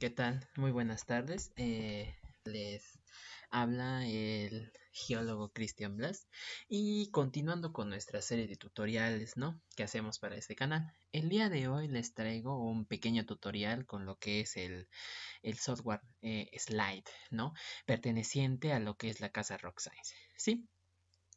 ¿Qué tal? Muy buenas tardes. Eh, les habla el geólogo Cristian Blas y continuando con nuestra serie de tutoriales, ¿no? Que hacemos para este canal. El día de hoy les traigo un pequeño tutorial con lo que es el, software eh, Slide, ¿no? Perteneciente a lo que es la casa Rock ¿sí?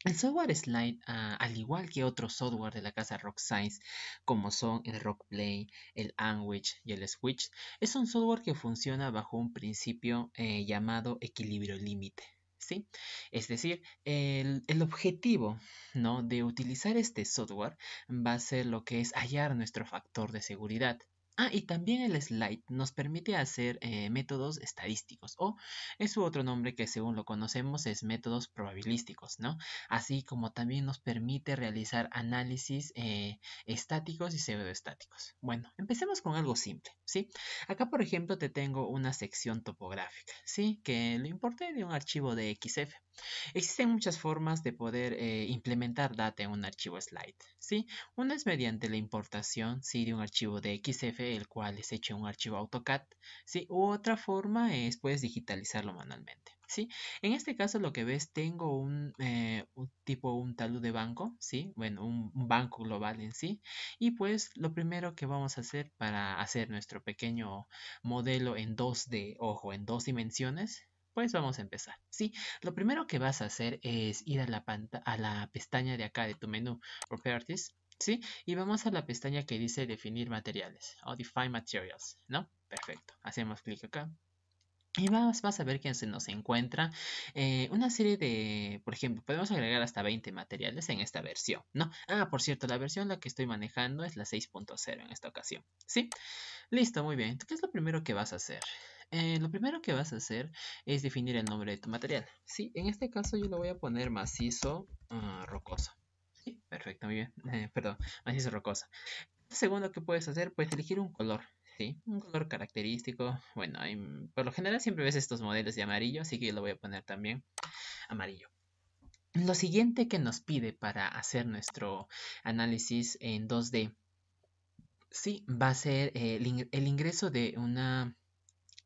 El software Slide, ah, al igual que otros software de la casa Rock Science, como son el RockPlay, el Anguish y el Switch, es un software que funciona bajo un principio eh, llamado equilibrio límite. ¿Sí? Es decir, el, objetivo ¿no? de utilizar este software va a ser lo que es hallar nuestro factor de seguridad. Ah, y también el slide nos permite hacer eh, métodos estadísticos o es su otro nombre que según lo conocemos es métodos probabilísticos, ¿no? Así como también nos permite realizar análisis eh, estáticos y pseudoestáticos. Bueno, empecemos con algo simple, ¿sí? Acá, por ejemplo, te tengo una sección topográfica, ¿sí? Que lo importé de un archivo de XF. Existen muchas formas de poder eh, implementar data en un archivo slide. ¿sí? Una es mediante la importación de un archivo de XF, el cual es hecho en un archivo AutoCAD. ¿sí? otra forma es puedes digitalizarlo manualmente. ¿sí? En este caso lo que ves, tengo un, eh, un tipo, un talud de banco, ¿sí? bueno, un, banco global en sí. Y pues lo primero que vamos a hacer para hacer nuestro pequeño modelo en 2D, ojo, en dos dimensiones, pues vamos a empezar. Sí, lo primero que vas a hacer es ir a la, a la pestaña de acá de tu menú Properties, ¿sí? Y vamos a la pestaña que dice Definir materiales o Define Materials, ¿no? Perfecto. Hacemos clic acá. Y vas, a ver que se nos encuentra eh, una serie de, por ejemplo, podemos agregar hasta 20 materiales en esta versión, ¿no? Ah, por cierto, la versión la que estoy manejando es la 6.0 en esta ocasión, ¿sí? Listo, muy bien. ¿Qué es lo primero que vas a hacer? Eh, lo primero que vas a hacer es definir el nombre de tu material. Sí, en este caso yo lo voy a poner macizo ah, rocoso. Sí, perfecto, muy bien. Eh, perdón, macizo rocoso. Segundo que puedes hacer, puedes elegir un color. Sí, un color característico. Bueno, por lo general siempre ves estos modelos de amarillo, así que yo lo voy a poner también amarillo. Lo siguiente que nos pide para hacer nuestro análisis en 2D, sí, va a ser eh, el, ingreso de una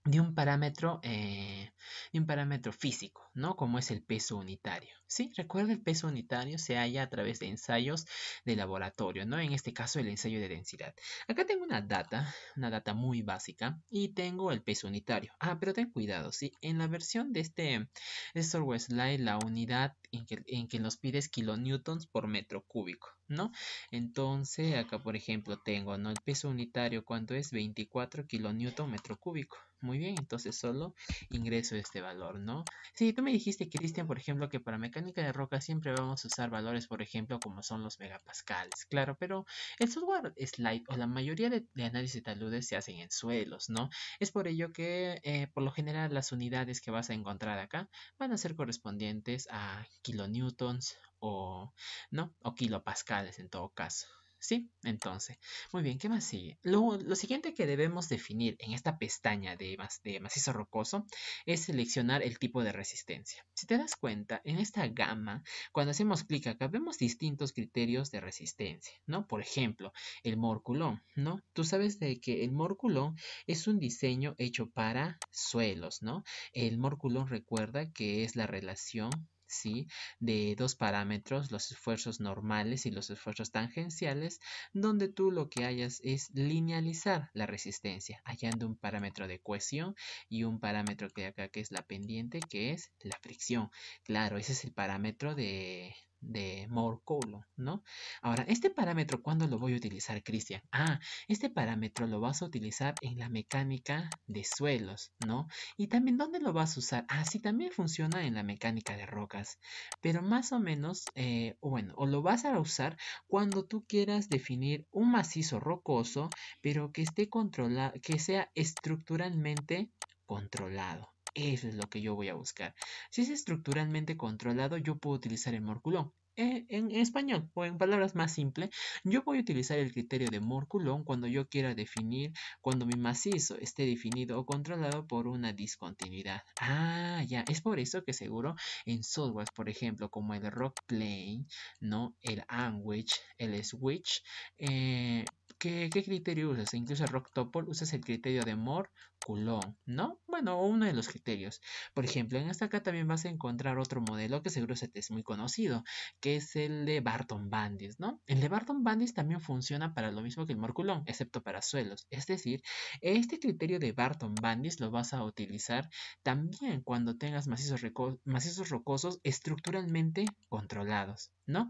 de un parámetro, eh, un parámetro físico, ¿no? Como es el peso unitario. Sí, recuerda el peso unitario se halla a través de ensayos de laboratorio, ¿no? En este caso el ensayo de densidad. Acá tengo una data, una data muy básica y tengo el peso unitario. Ah, pero ten cuidado, sí, en la versión de este, este software slide la unidad en que, en que nos pides kilonewtons por metro cúbico, ¿no? Entonces acá por ejemplo tengo, ¿no? El peso unitario, ¿cuánto es? 24 kilonewton metro cúbico. Muy bien, entonces solo ingreso este valor, ¿no? sí, tú me dijiste, Cristian, por ejemplo, que para mecánica de roca siempre vamos a usar valores, por ejemplo, como son los megapascales, claro, pero el software slide o la mayoría de, análisis de taludes se hacen en suelos, ¿no? Es por ello que, eh, por lo general, las unidades que vas a encontrar acá van a ser correspondientes a kilonewtons o, ¿no? O kilopascales en todo caso. ¿Sí? Entonces, muy bien, ¿qué más sigue? Lo, siguiente que debemos definir en esta pestaña de, de, macizo rocoso es seleccionar el tipo de resistencia. Si te das cuenta, en esta gama, cuando hacemos clic acá, vemos distintos criterios de resistencia, ¿no? Por ejemplo, el morculón, ¿no? Tú sabes de que el morculón es un diseño hecho para suelos, ¿no? El morculón recuerda que es la relación ¿sí? de dos parámetros, los esfuerzos normales y los esfuerzos tangenciales, donde tú lo que hayas es linealizar la resistencia, hallando un parámetro de cohesión y un parámetro que acá que es la pendiente, que es la fricción. Claro, ese es el parámetro de, de more Coulomb, ¿no? Ahora, este parámetro, ¿cuándo lo voy a utilizar, Cristian? Ah, este parámetro lo vas a utilizar en la mecánica de suelos, ¿no? Y también, ¿dónde lo vas a usar? Ah, sí, también funciona en la mecánica de rocas, pero más o menos, eh, bueno, o lo vas a usar cuando tú quieras definir un macizo rocoso, pero que esté controlado, que sea estructuralmente controlado. Eso es lo que yo voy a buscar. Si es estructuralmente controlado, yo puedo utilizar el morculón. Eh, en, español o en palabras más simples, yo voy a utilizar el criterio de morculón cuando yo quiera definir cuando mi macizo esté definido o controlado por una discontinuidad. Ah, ya, es por eso que seguro en software, por ejemplo, como el Rock Plane, ¿no? El Anwich, el Switch, eh, ¿Qué, criterio usas? Incluso Rock Topol usas el criterio de Moore, Coulomb, ¿no? Bueno, uno de los criterios. Por ejemplo, en esta acá también vas a encontrar otro modelo que seguro se te es muy conocido, que es el de Barton-Bandis, ¿no? El de Barton-Bandis también funciona para lo mismo que el Moore, Coulomb, excepto para suelos. Es decir, este criterio de Barton-Bandis lo vas a utilizar también cuando tengas macizos, macizos rocosos estructuralmente controlados, ¿no?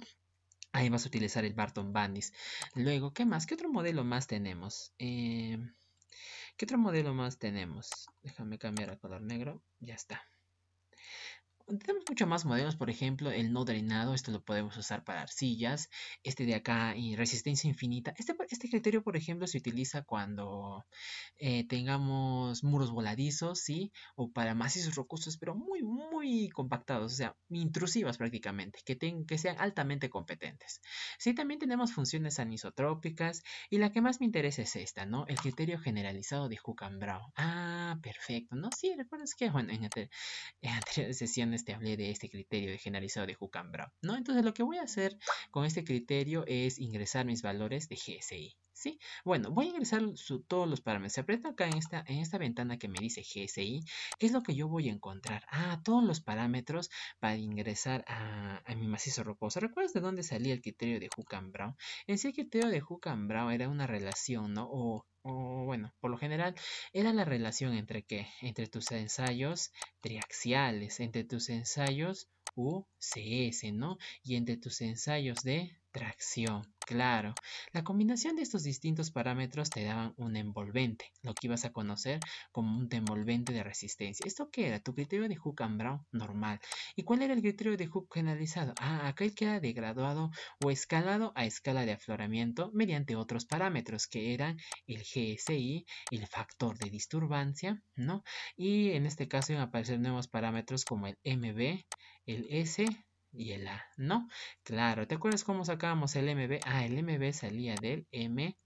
Ahí vas a utilizar el Barton Bandis. Luego, ¿qué más? ¿Qué otro modelo más tenemos? Eh, ¿Qué otro modelo más tenemos? Déjame cambiar a color negro. Ya está tenemos muchos más modelos, por ejemplo, el no drenado, esto lo podemos usar para arcillas, este de acá, y resistencia infinita. Este, este criterio, por ejemplo, se utiliza cuando eh, tengamos muros voladizos, ¿sí? O para macizos rocosos, pero muy, muy compactados, o sea, intrusivas prácticamente, que, que sean altamente competentes. Sí, también tenemos funciones anisotrópicas, y la que más me interesa es esta, ¿no? El criterio generalizado de Huck Brown. Ah, perfecto, ¿no? Sí, recuerdas que, bueno, en, anteriores sesiones te hablé de este criterio de generalizado de Hook Brown, ¿no? Entonces lo que voy a hacer con este criterio es ingresar mis valores de GSI. ¿sí? Bueno, voy a ingresar todos los parámetros. Se aprieta acá en esta, en esta ventana que me dice GSI. ¿Qué es lo que yo voy a encontrar? Ah, todos los parámetros para ingresar a, mi macizo rocoso. ¿Recuerdas de dónde salía el criterio de hook and brown? En sí, el criterio de hook and brown era una relación, ¿no? O o bueno, por lo general, era la relación entre qué? Entre tus ensayos triaxiales, entre tus ensayos UCS, ¿no? Y entre tus ensayos de tracción. Claro, la combinación de estos distintos parámetros te daban un envolvente, lo que ibas a conocer como un envolvente de resistencia. ¿Esto qué era? Tu criterio de Hook and normal. ¿Y cuál era el criterio de Hook generalizado? Ah, aquel que era degradado o escalado a escala de afloramiento mediante otros parámetros que eran el GSI, el factor de disturbancia, ¿no? Y en este caso iban a aparecer nuevos parámetros como el MB, el S, y el A, ¿no? Claro, ¿te acuerdas cómo sacábamos el MB? Ah, el MB salía del M.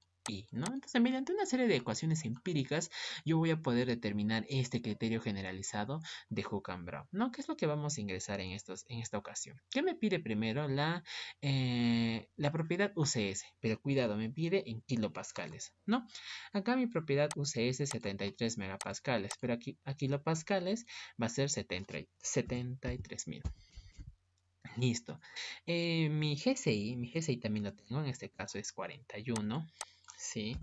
¿no? Entonces, mediante una serie de ecuaciones empíricas, yo voy a poder determinar este criterio generalizado de hook brown ¿no? ¿Qué es lo que vamos a ingresar en, estos, en esta ocasión? ¿Qué me pide primero? La, eh, la propiedad UCS, pero cuidado, me pide en kilopascales, ¿no? Acá mi propiedad UCS es 73 megapascales, pero aquí a kilopascales va a ser 73.000. Listo. Eh, mi GSI, mi GSI también lo tengo, en este caso es 41. Sí.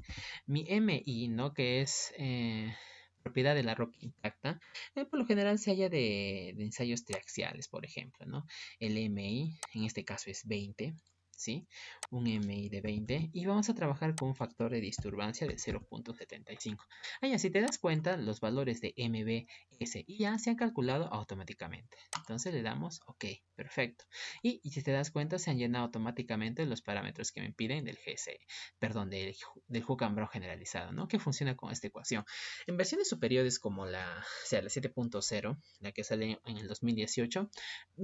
Mi MI, ¿no? Que es eh, propiedad de la roca intacta. Eh, por lo general se halla de, ensayos triaxiales, por ejemplo, ¿no? El MI, en este caso es 20. ¿sí? Un MI de 20 y vamos a trabajar con un factor de disturbancia de 0.75. ahí si te das cuenta, los valores de MB, S y A se han calculado automáticamente. Entonces le damos OK, perfecto. Y, si te das cuenta, se han llenado automáticamente los parámetros que me piden del GSE, perdón, del, del generalizado, ¿no? Que funciona con esta ecuación. En versiones superiores como la, o sea, la 7.0, la que sale en el 2018,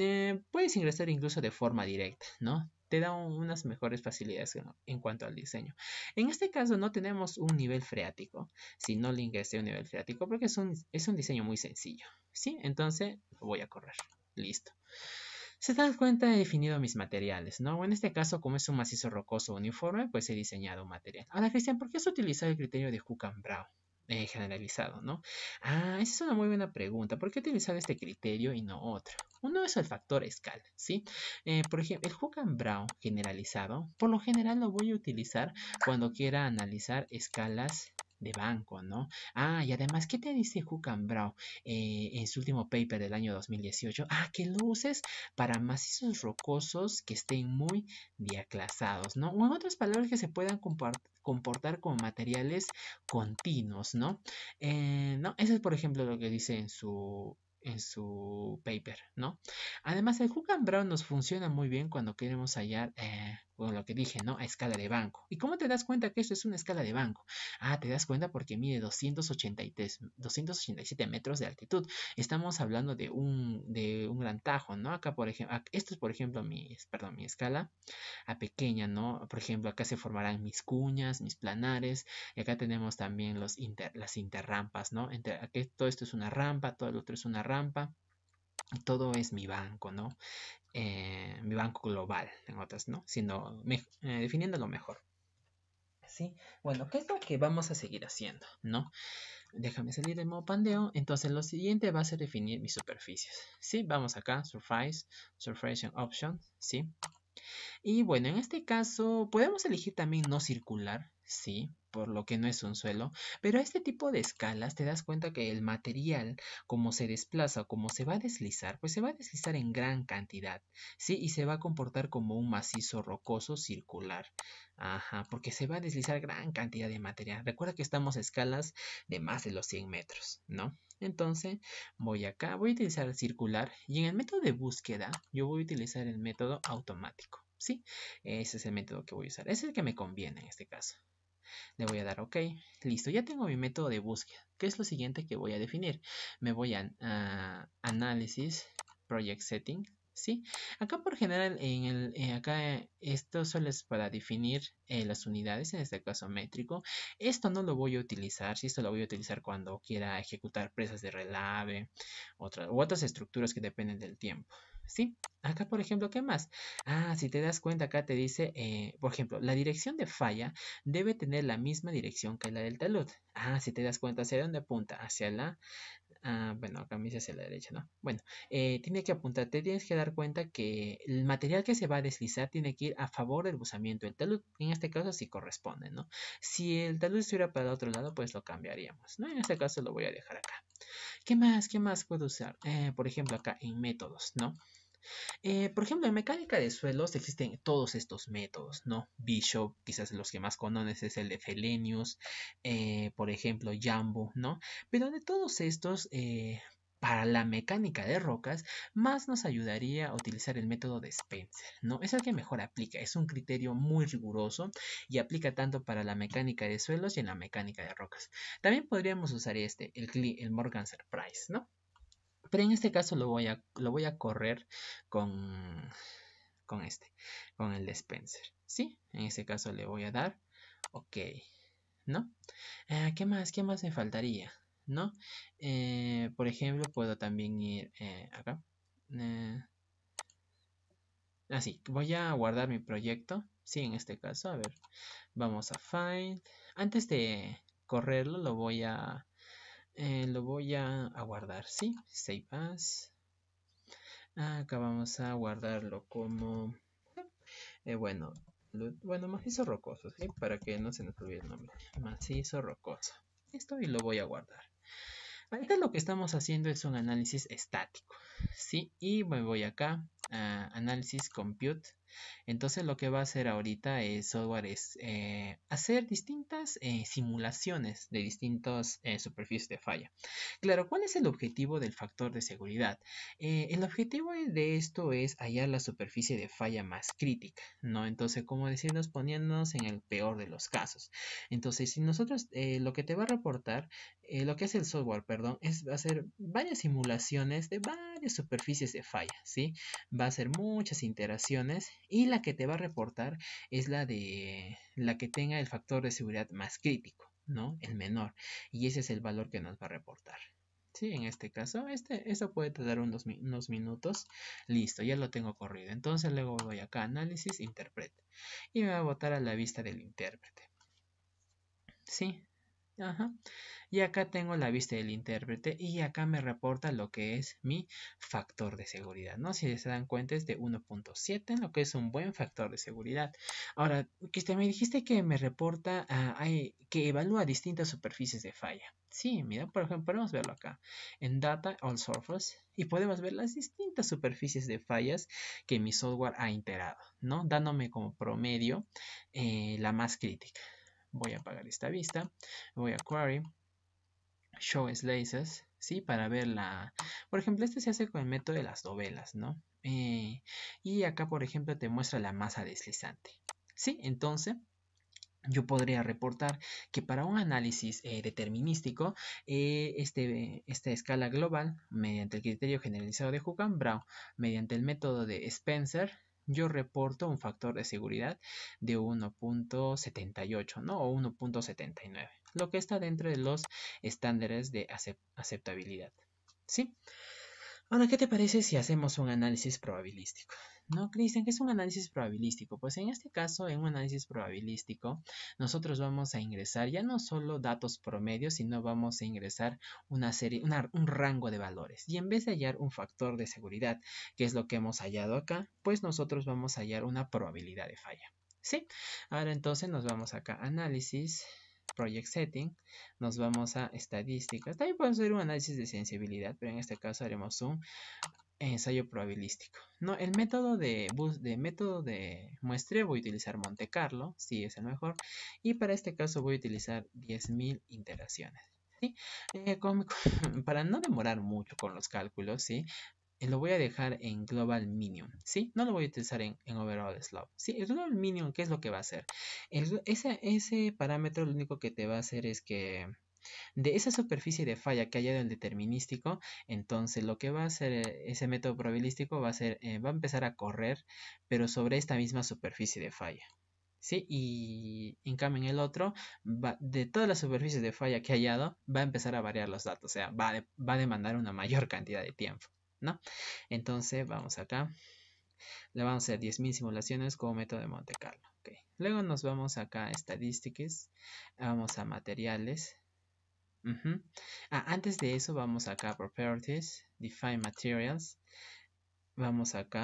eh, puedes ingresar incluso de forma directa, ¿no? te da unas mejores facilidades en cuanto al diseño. En este caso no tenemos un nivel freático, si no le ingresé un nivel freático, porque es un, es un diseño muy sencillo. ¿sí? Entonces lo voy a correr. Listo. Se dan cuenta he definido mis materiales, ¿no? En este caso, como es un macizo rocoso uniforme, pues he diseñado un material. Ahora, Cristian, ¿por qué has utilizado el criterio de Hook and eh, generalizado, ¿no? Ah, esa es una muy buena pregunta. ¿Por qué utilizar este criterio y no otro? Uno es el factor escala, ¿sí? Eh, por ejemplo, el hook Brown generalizado, por lo general lo voy a utilizar cuando quiera analizar escalas de banco, ¿no? Ah, y además, ¿qué te dice Hucambrow eh, en su último paper del año 2018? Ah, que luces para macizos rocosos que estén muy diaclasados, ¿no? O en otras palabras, que se puedan comportar como materiales continuos, ¿no? Eh, ¿no? Eso es, por ejemplo, lo que dice en su en su paper, ¿no? Además, el Hook Brown nos funciona muy bien cuando queremos hallar eh, lo que dije, ¿no? A escala de banco. ¿Y cómo te das cuenta que esto es una escala de banco? Ah, te das cuenta porque mide 287 metros de altitud. Estamos hablando de un, de un gran tajo, ¿no? Acá, por ejemplo, esto es, por ejemplo, mi, perdón, mi escala a ah, pequeña, ¿no? Por ejemplo, acá se formarán mis cuñas, mis planares, y acá tenemos también las interrampas, ¿no? Entre, aquí, todo esto es una rampa, todo el otro es una rampa todo es mi banco, ¿no? Eh, mi banco global, en otras, ¿no? Sino, eh, definiéndolo mejor. ¿Sí? Bueno, ¿qué es lo que vamos a seguir haciendo, no? Déjame salir de modo pandeo. Entonces, lo siguiente va a ser definir mis superficies, ¿sí? Vamos acá, Surface, Surface options, ¿sí? Y bueno, en este caso, podemos elegir también no circular, ¿sí? por lo que no es un suelo, pero a este tipo de escalas te das cuenta que el material, como se desplaza, como se va a deslizar, pues se va a deslizar en gran cantidad, ¿sí? Y se va a comportar como un macizo rocoso circular. Ajá, porque se va a deslizar gran cantidad de material. Recuerda que estamos a escalas de más de los 100 metros, ¿no? Entonces voy acá, voy a utilizar circular y en el método de búsqueda yo voy a utilizar el método automático. ¿sí? Ese es el método que voy a usar. Es el que me conviene en este caso. Le voy a dar OK. Listo, ya tengo mi método de búsqueda. ¿Qué es lo siguiente que voy a definir? Me voy a Análisis, Project Setting. ¿Sí? Acá por general, en eh, acá esto solo es para definir eh, las unidades, en este caso métrico. Esto no lo voy a utilizar, si esto lo voy a utilizar cuando quiera ejecutar presas de relave u otras estructuras que dependen del tiempo. ¿sí? Acá, por ejemplo, ¿qué más? Ah, si te das cuenta, acá te dice, eh, por ejemplo, la dirección de falla debe tener la misma dirección que la del talud. Ah, si te das cuenta, ¿hacia dónde apunta? Hacia la... Ah, bueno, acá me dice hacia la derecha, ¿no? Bueno, eh, tiene que apuntar, te tienes que dar cuenta que el material que se va a deslizar tiene que ir a favor del buzamiento del talud. En este caso sí corresponde, ¿no? Si el talud estuviera para el otro lado, pues lo cambiaríamos, ¿no? En este caso lo voy a dejar acá. ¿Qué más? ¿Qué más puedo usar? Eh, por ejemplo, acá en métodos, ¿no? Eh, por ejemplo, en mecánica de suelos existen todos estos métodos, ¿no? Bishop, quizás los que más conoces es el de Felenius, eh, por ejemplo, Jambo, ¿no? Pero de todos estos, eh, para la mecánica de rocas, más nos ayudaría a utilizar el método de Spencer, ¿no? Es el que mejor aplica, es un criterio muy riguroso y aplica tanto para la mecánica de suelos y en la mecánica de rocas. También podríamos usar este, el, Morgan Surprise, ¿no? Pero en este caso lo voy a, lo voy a correr con, con este, con el dispenser. ¿Sí? En este caso le voy a dar OK. ¿No? Ah, ¿Qué más? ¿Qué más me faltaría? ¿No? Eh, por ejemplo, puedo también ir eh, acá. Eh, así, voy a guardar mi proyecto. Sí, en este caso, a ver. Vamos a Find. Antes de correrlo, lo voy a eh, lo voy a, guardar, ¿sí? Save as. Ah, acá vamos a guardarlo como... Eh, bueno, bueno, macizo rocoso, ¿sí? Para que no se nos olvide el nombre. Macizo rocoso. Esto y lo voy a guardar. Ahorita lo que estamos haciendo es un análisis estático, ¿sí? Y me voy acá a análisis compute entonces lo que va a hacer ahorita el software es eh, hacer distintas eh, simulaciones de distintas eh, superficies de falla. Claro, ¿cuál es el objetivo del factor de seguridad? el objetivo de esto es hallar la superficie de falla más crítica, ¿no? Entonces, como decirnos, poniéndonos en el peor de los casos. Entonces, si nosotros lo que te va a reportar, lo que hace el software, perdón, es hacer varias simulaciones de varias superficies de falla, ¿sí? Va a hacer muchas interacciones y la que te va a reportar es la de la que tenga el factor de seguridad más crítico, ¿no? El menor. Y ese es el valor que nos va a reportar. Sí, en este caso, este, esto puede tardar unos, minutos. Listo, ya lo tengo corrido. Entonces luego voy acá análisis, intérprete. Y me va a botar a la vista del intérprete. Sí, y acá tengo la vista del intérprete y acá me reporta lo que es mi factor de seguridad, ¿no? Si se dan cuenta es de 1.7, lo que es un buen factor de seguridad. Ahora, me dijiste que me reporta, ah, que evalúa distintas superficies de falla. Sí, mira, por ejemplo, podemos verlo acá, en Data on Surface, y podemos ver las distintas superficies de fallas que mi software ha enterado, ¿no? Dándome como promedio eh, la más crítica voy a apagar esta vista, voy a query, show slices, ¿sí? Para ver la... Por ejemplo, este se hace con el método de las novelas, ¿no? Eh, y acá, por ejemplo, te muestra la masa deslizante. ¿Sí? Entonces, yo podría reportar que para un análisis eh, determinístico, eh, este, esta escala global, mediante el criterio generalizado de Hugan brown mediante el método de Spencer, yo reporto un factor de seguridad de 1.78, ¿no? O 1.79, lo que está dentro de los estándares de aceptabilidad, ¿sí? Ahora, ¿qué te parece si hacemos un análisis probabilístico? ¿no, Cristian? Que es un análisis probabilístico. Pues en este caso, en un análisis probabilístico, nosotros vamos a ingresar ya no solo datos promedios, sino vamos a ingresar una serie, un rango de valores. Y en vez de hallar un factor de seguridad, que es lo que hemos hallado acá, pues nosotros vamos a hallar una probabilidad de falla. ¿Sí? Ahora entonces nos vamos acá, análisis, Project Setting, nos vamos a estadísticas. También podemos hacer un análisis de sensibilidad, pero en este caso haremos un ensayo probabilístico. No, el método de, de, método de muestreo voy a utilizar Monte Carlo, si es el mejor, y para este caso voy a utilizar 10.000 iteraciones. ¿sí? Eh, para no demorar mucho con los cálculos, ¿sí? Eh, lo voy a dejar en global minimum, ¿sí? No lo voy a utilizar en, overall slope, ¿sí? El global minimum, ¿qué es lo que va a hacer? ese, ese parámetro lo único que te va a hacer es que de esa superficie de falla que haya el determinístico, entonces lo que va a hacer eh, ese método probabilístico va a, ser, eh, va a empezar a correr, pero sobre esta misma superficie de falla. ¿sí? Y en cambio en el otro, de todas las superficies de falla que ha hallado, va a empezar a variar los datos, o sea, va a, demandar una mayor cantidad de tiempo, ¿no? Entonces, vamos acá, le vamos a hacer 10.000 simulaciones como método de Monte Carlo, Luego nos vamos acá a estadísticas, vamos a materiales, Ah, antes de eso vamos acá a Properties, Define Materials. Vamos acá.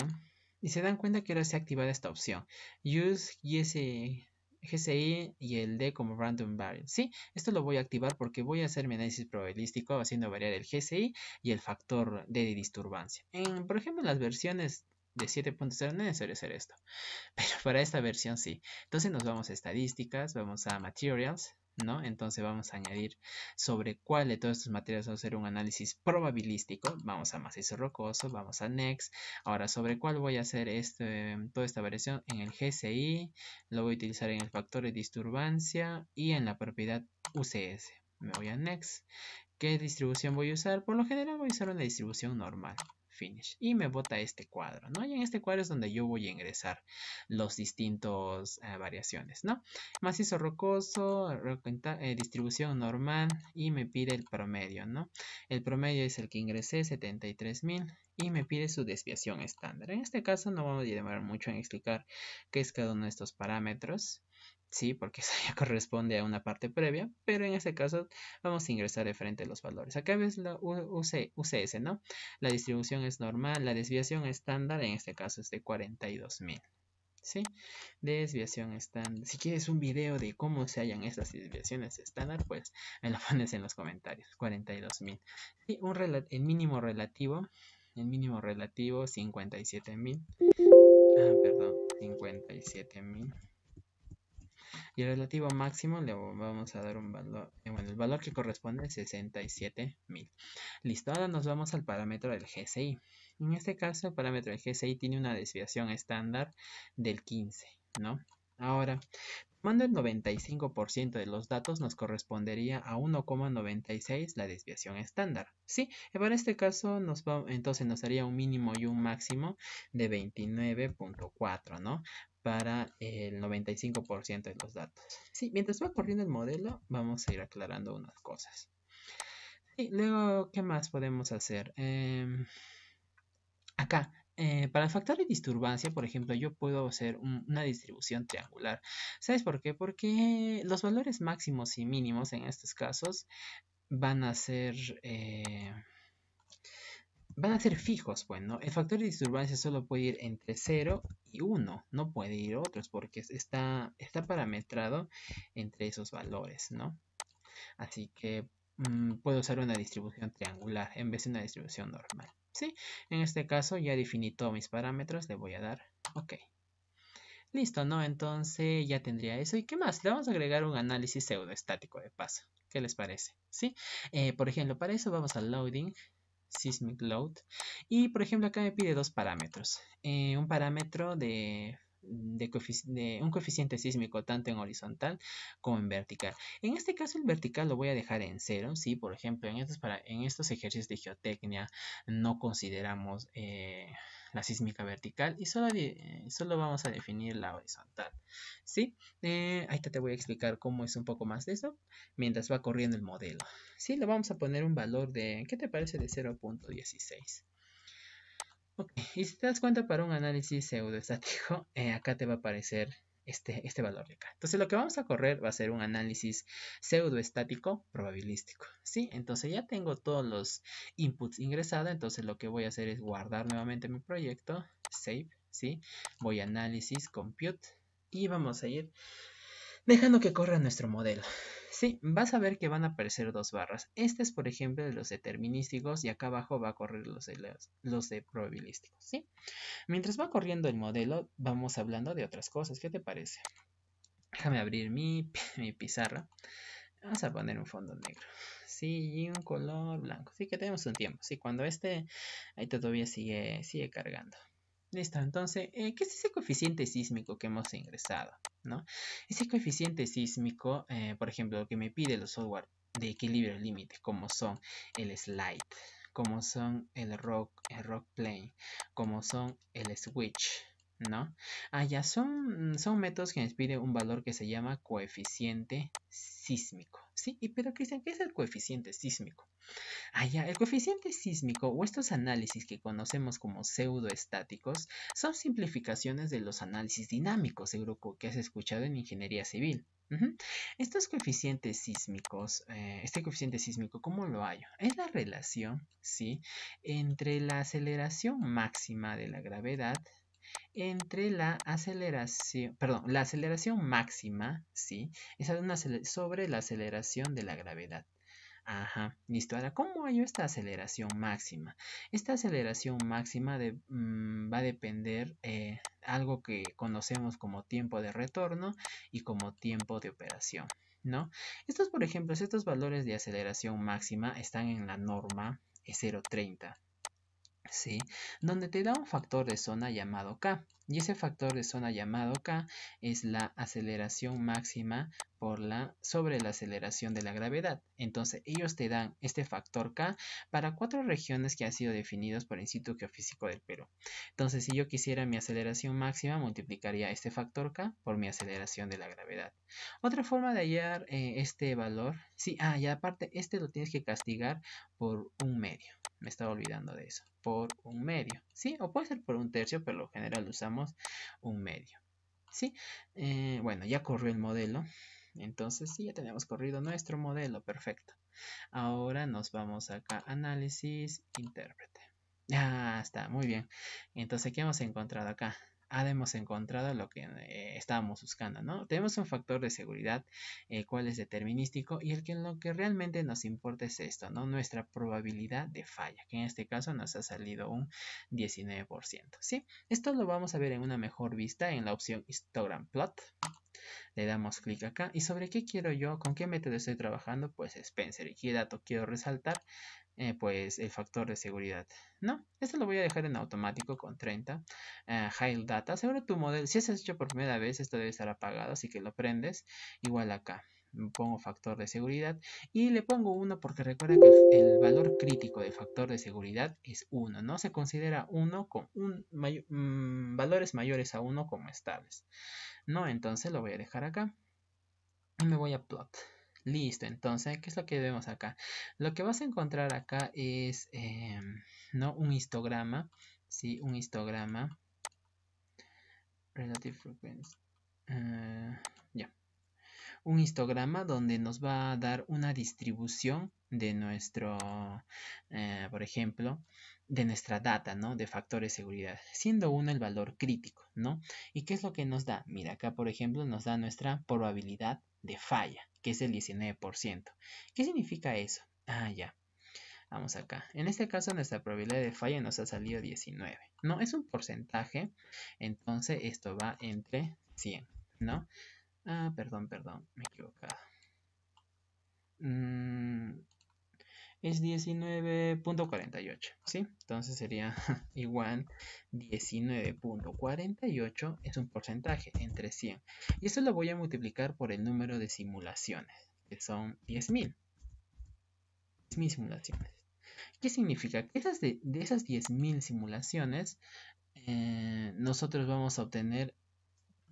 Y se dan cuenta que ahora se ha activado esta opción. Use GCI y el D como Random Variable. ¿sí? Esto lo voy a activar porque voy a hacer mi análisis probabilístico haciendo variar el GCI y el factor de disturbancia. por ejemplo, las versiones de 7.0 no es necesario hacer esto. Pero para esta versión sí. Entonces nos vamos a estadísticas, vamos a materials, entonces vamos a añadir sobre cuál de todos estos materiales vamos a hacer un análisis probabilístico. Vamos a macizo rocoso, vamos a next. Ahora, sobre cuál voy a hacer este, toda esta variación en el GCI, lo voy a utilizar en el factor de disturbancia y en la propiedad UCS. Me voy a next. ¿Qué distribución voy a usar? Por lo general voy a usar una distribución normal finish y me bota este cuadro, ¿no? Y en este cuadro es donde yo voy a ingresar los distintos eh, variaciones, ¿no? Macizo rocoso, eh, distribución normal y me pide el promedio, ¿no? El promedio es el que ingresé, 73.000 y me pide su desviación estándar. En este caso no vamos a demorar mucho en explicar qué es cada uno de estos parámetros. Sí, porque eso ya corresponde a una parte previa, pero en este caso vamos a ingresar de frente los valores. Acá ves la UCS, ¿no? La distribución es normal, la desviación estándar en este caso es de 42.000. ¿Sí? Desviación estándar. Si quieres un video de cómo se hallan esas desviaciones estándar, pues me lo pones en los comentarios. 42.000. ¿sí? un el mínimo relativo, el mínimo relativo 57.000. Ah, perdón, 57.000. Y el relativo máximo le vamos a dar un valor, eh, bueno, el valor que corresponde es 67.000. Listo, ahora nos vamos al parámetro del GCI. En este caso, el parámetro del GCI tiene una desviación estándar del 15, ¿no? Ahora, tomando el 95% de los datos, nos correspondería a 1,96 la desviación estándar. Sí, para este caso, nos entonces nos daría un mínimo y un máximo de 29.4, ¿no? para el 95% de los datos. Sí, mientras va corriendo el modelo, vamos a ir aclarando unas cosas. Y luego, ¿qué más podemos hacer? Em, acá, eh, para el factor de disturbancia, por ejemplo, yo puedo hacer una distribución triangular. ¿Sabes por qué? Porque los valores máximos y mínimos en estos casos van a ser... Eh, van a ser fijos, pues, ¿no? El factor de disturbancia solo puede ir entre 0 y 1, no puede ir otros porque está, está parametrado entre esos valores, ¿no? Así que mm, puedo usar una distribución triangular en vez de una distribución normal, ¿sí? En este caso ya definí todos mis parámetros, le voy a dar OK. Listo, ¿no? Entonces ya tendría eso. ¿Y qué más? Le vamos a agregar un análisis pseudoestático de paso. ¿Qué les parece? ¿Sí? Eh, por ejemplo, para eso vamos al loading Seismic Load. Y por ejemplo acá me pide dos parámetros. Eh, un parámetro de, un coeficiente sísmico tanto en horizontal como en vertical. En este caso el vertical lo voy a dejar en cero. Si por ejemplo en estos, para, en estos ejercicios de geotecnia no consideramos... Eh, la sísmica vertical y eh, solo, vamos a definir la horizontal. ¿Sí? Eh, te voy a explicar cómo es un poco más de eso mientras va corriendo el modelo. ¿Sí? Le vamos a poner un valor de, ¿qué te parece? De 0.16. Y si te das cuenta para un análisis pseudoestático, eh, acá te va a aparecer este, este, valor de acá. Entonces lo que vamos a correr va a ser un análisis pseudoestático probabilístico. ¿sí? Entonces ya tengo todos los inputs ingresados, entonces lo que voy a hacer es guardar nuevamente mi proyecto, save, ¿sí? voy a análisis, compute y vamos a ir dejando que corra nuestro modelo. Sí, vas a ver que van a aparecer dos barras. Este es, por ejemplo, de los determinísticos y acá abajo va a correr los de, los de probabilísticos, ¿sí? Mientras va corriendo el modelo, vamos hablando de otras cosas. ¿Qué te parece? Déjame abrir mi, pizarra. Vamos a poner un fondo negro. Sí, y un color blanco. Sí, que tenemos un tiempo. Sí, cuando este, ahí todavía sigue, sigue cargando. Listo, entonces, eh, ¿qué es ese coeficiente sísmico que hemos ingresado? Ese coeficiente sísmico, eh, por ejemplo, que me pide los software de equilibrio límite, como son el slide, como son el rock, el rock plane, como son el switch, ¿no? Ah, son, métodos que inspiran un valor que se llama coeficiente sísmico, ¿sí? Y, pero, Cristian, ¿qué es el coeficiente sísmico? Ah, el coeficiente sísmico o estos análisis que conocemos como pseudoestáticos son simplificaciones de los análisis dinámicos, seguro que has escuchado en ingeniería civil. Estos coeficientes sísmicos, eh, este coeficiente sísmico, ¿cómo lo hallo? Es la relación, ¿sí? Entre la aceleración máxima de la gravedad, entre la aceleración, perdón, la aceleración máxima, ¿sí? Es sobre la aceleración de la gravedad. Ajá, listo. Ahora, ¿cómo hay esta aceleración máxima? Esta aceleración máxima mm, va a depender eh, algo que conocemos como tiempo de retorno y como tiempo de operación, ¿no? Estos, por ejemplo, estos valores de aceleración máxima están en la norma 030, eh, donde te da un factor de zona llamado K. Y ese factor de zona llamado K es la aceleración máxima sobre la aceleración de la gravedad. Entonces, ellos te dan este factor K para cuatro regiones que han sido definidas por el Instituto Geofísico del Perú. Entonces, si yo quisiera mi aceleración máxima, multiplicaría este factor K por mi aceleración de la gravedad. Otra forma de hallar eh, este valor, sí, ah, y aparte, este lo tienes que castigar por un medio, me estaba olvidando de eso. Por un medio. ¿Sí? O puede ser por un tercio, pero lo general usamos un medio. ¿Sí? Eh, bueno, ya corrió el modelo. Entonces sí, ya tenemos corrido nuestro modelo. Perfecto. Ahora nos vamos acá. Análisis, intérprete. Ya ah, está. Muy bien. Entonces, ¿qué hemos encontrado acá? hemos encontrado lo que eh, estábamos buscando, ¿no? Tenemos un factor de seguridad, ¿cuál es determinístico y el que lo que realmente nos importa es esto, ¿no? Nuestra probabilidad de falla, que en este caso nos ha salido un 19%, ¿sí? Esto lo vamos a ver en una mejor vista en la opción histogram plot. Le damos clic acá. ¿Y sobre qué quiero yo? ¿Con qué método estoy trabajando? Pues Spencer. ¿Y qué dato quiero resaltar? Eh, pues el factor de seguridad. No, esto lo voy a dejar en automático con 30. Eh, High Data. Seguro tu modelo, si es hecho por primera vez, esto debe estar apagado, así que lo prendes. Igual acá. Mm, pongo factor de seguridad y le pongo 1 porque recuerda que el valor crítico de factor de seguridad es 1, no se considera 1 con mm, valores mayores a 1 como estables. No, entonces lo voy a dejar acá y me voy a plot. Listo, entonces, ¿qué es lo que vemos acá? Lo que vas a encontrar acá es eh, ¿no? un histograma, ¿sí? Un histograma relative frequency. Eh, un histograma donde nos va a dar una distribución de nuestro, eh, por ejemplo, de nuestra data, ¿no? De factores de seguridad, siendo uno el valor crítico, ¿no? ¿Y qué es lo que nos da? Mira, acá, por ejemplo, nos da nuestra probabilidad de falla, que es el 19%. ¿Qué significa eso? Ah, ya. Vamos acá. En este caso nuestra probabilidad de falla nos ha salido 19. No, es un porcentaje. Entonces esto va entre 100, ¿no? Ah, perdón, perdón, me he equivocado. Mm, es 19.48, ¿sí? Entonces sería igual 19.48 es un porcentaje entre 100. Y eso lo voy a multiplicar por el número de simulaciones, que son 10.000. 10.000 simulaciones. ¿Qué significa? Que esas de, esas 10.000 simulaciones, eh, nosotros vamos a obtener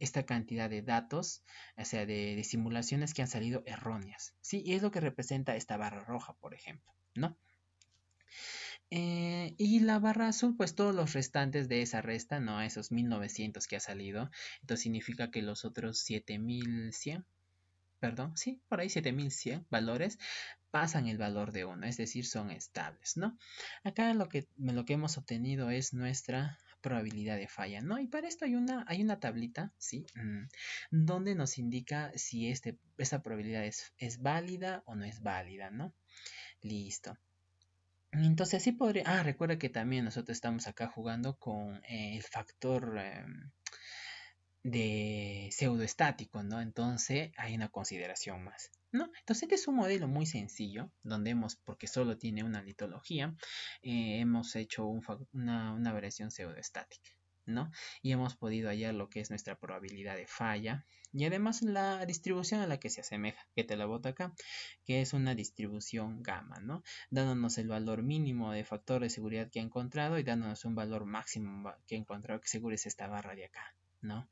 esta cantidad de datos, o sea, de, simulaciones que han salido erróneas. Sí, y es lo que representa esta barra roja, por ejemplo, ¿no? Eh, y la barra azul, pues todos los restantes de esa resta, ¿no? Esos 1900 que ha salido. Entonces significa que los otros 7100, perdón, sí, por ahí 7100 valores pasan el valor de 1, es decir, son estables, ¿no? Acá lo que, lo que hemos obtenido es nuestra probabilidad de falla, ¿no? Y para esto hay una, hay una tablita, ¿sí? Mm, donde nos indica si este, esta probabilidad es, válida o no es válida, ¿no? Listo. Entonces así podría... Ah, recuerda que también nosotros estamos acá jugando con eh, el factor eh, de pseudoestático, ¿no? Entonces hay una consideración más. ¿no? Entonces este es un modelo muy sencillo, donde hemos, porque solo tiene una litología, eh, hemos hecho una, una variación pseudoestática. ¿no? Y hemos podido hallar lo que es nuestra probabilidad de falla y además la distribución a la que se asemeja, que te la boto acá, que es una distribución gamma, ¿no? Dándonos el valor mínimo de factor de seguridad que ha encontrado y dándonos un valor máximo que ha encontrado que seguro es esta barra de acá, ¿no?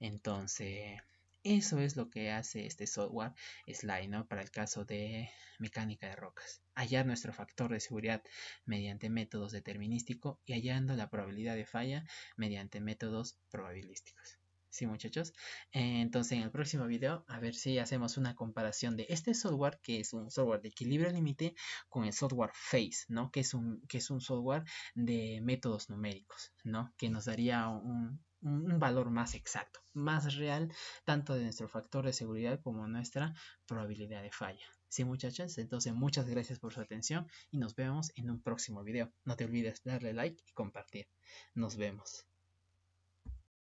Entonces, eso es lo que hace este software Slide, ¿no? Para el caso de mecánica de rocas. Hallar nuestro factor de seguridad mediante métodos determinísticos y hallando la probabilidad de falla mediante métodos probabilísticos. Sí, muchachos. Eh, entonces, en el próximo video, a ver si hacemos una comparación de este software, que es un software de equilibrio límite, con el software Face, ¿no? Que es un, que es un software de métodos numéricos, ¿no? Que nos daría un, un valor más exacto, más real, tanto de nuestro factor de seguridad como nuestra probabilidad de falla. Sí, muchachas, entonces muchas gracias por su atención y nos vemos en un próximo video. No te olvides darle like y compartir. Nos vemos.